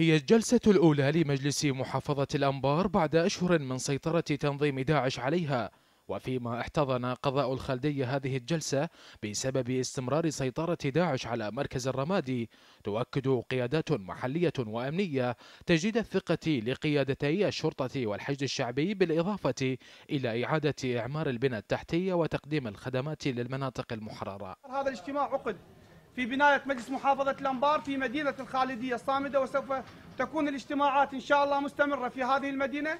هي الجلسة الأولى لمجلس محافظة الأنبار بعد أشهر من سيطرة تنظيم داعش عليها وفيما احتضن قضاء الخلدية هذه الجلسة بسبب استمرار سيطرة داعش على مركز الرمادي تؤكد قيادات محلية وأمنية تجديد الثقة لقيادتي الشرطة والحشد الشعبي بالإضافة إلى إعادة إعمار البنى التحتية وتقديم الخدمات للمناطق المحررة هذا الاجتماع عقد في بناية مجلس محافظة الأنبار في مدينة الخالدية الصامدة وسوف تكون الاجتماعات إن شاء الله مستمرة في هذه المدينة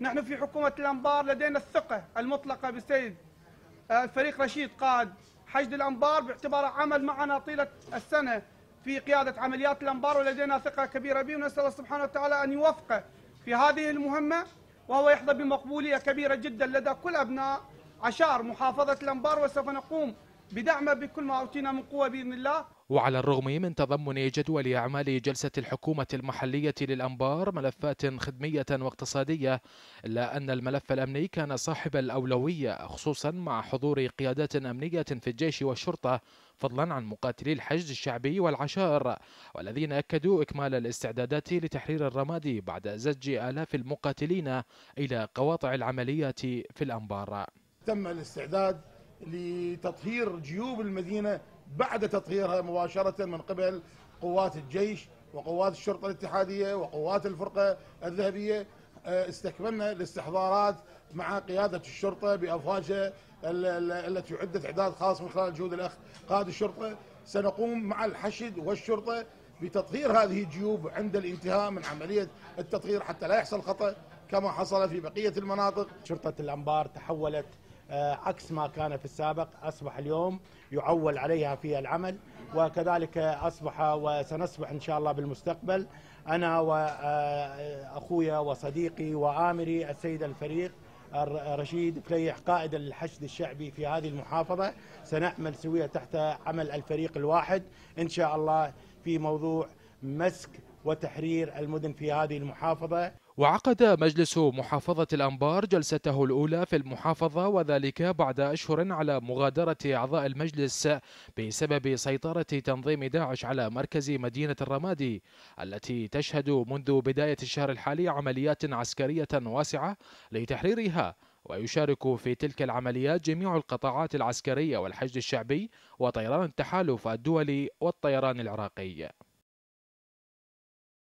نحن في حكومة الأنبار لدينا الثقة المطلقة بالسيد آه، الفريق رشيد قائد حشد الأنبار باعتباره عمل معنا طيلة السنة في قيادة عمليات الأنبار ولدينا ثقة كبيرة به ونسأل الله سبحانه وتعالى أن يوفقه في هذه المهمة وهو يحظى بمقبولية كبيرة جدا لدى كل أبناء عشار محافظة الأنبار وسوف نقوم بدعمه بكل ما أعطينا من قوة بإذن الله وعلى الرغم من تضمن جدول أعمال جلسة الحكومة المحلية للأنبار ملفات خدمية واقتصادية إلا أن الملف الأمني كان صاحب الأولوية خصوصا مع حضور قيادات أمنية في الجيش والشرطة فضلا عن مقاتلي الحشد الشعبي والعشائر والذين أكدوا إكمال الاستعدادات لتحرير الرمادي بعد زج آلاف المقاتلين إلى قواطع العمليات في الأنبار تم الاستعداد لتطهير جيوب المدينة بعد تطهيرها مباشرة من قبل قوات الجيش وقوات الشرطة الاتحادية وقوات الفرقة الذهبية آه، استكملنا الاستحضارات مع قيادة الشرطة بأفواجها التي عدت إعداد خاص من خلال جهود الأخ قائد الشرطة سنقوم مع الحشد والشرطة بتطهير هذه الجيوب عند الانتهاء من عملية التطهير حتى لا يحصل خطأ كما حصل في بقية المناطق شرطة الأنبار تحولت آه، عكس ما كان في السابق أصبح اليوم يعول عليها في العمل وكذلك أصبح وسنصبح إن شاء الله بالمستقبل أنا وأخويا آه، وصديقي وآمري السيد الفريق رشيد فليح قائد الحشد الشعبي في هذه المحافظة سنعمل سوية تحت عمل الفريق الواحد إن شاء الله في موضوع مسك وتحرير المدن في هذه المحافظة وعقد مجلس محافظة الأنبار جلسته الأولى في المحافظة وذلك بعد أشهر على مغادرة أعضاء المجلس بسبب سيطرة تنظيم داعش على مركز مدينة الرمادي التي تشهد منذ بداية الشهر الحالي عمليات عسكرية واسعة لتحريرها ويشارك في تلك العمليات جميع القطاعات العسكرية والحشد الشعبي وطيران التحالف الدولي والطيران العراقي